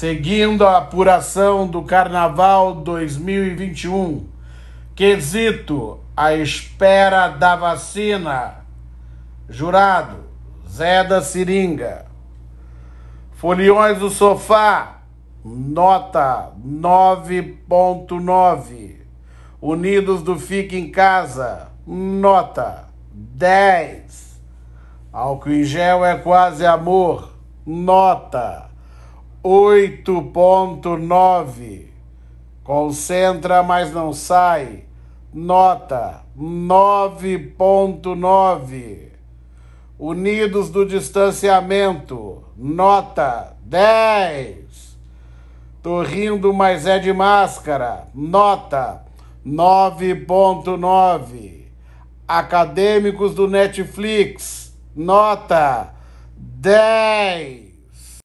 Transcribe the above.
seguindo a apuração do Carnaval 2021. Quesito: a espera da vacina. Jurado: Zé da Seringa. Foliões do Sofá, nota 9.9. Unidos do Fique em Casa, nota 10. Álcool em gel é quase amor, nota 8.9. Concentra, mas não sai. Nota 9.9. Unidos do distanciamento. Nota 10. Tô rindo, mas é de máscara. Nota 9.9. Acadêmicos do Netflix. Nota 10.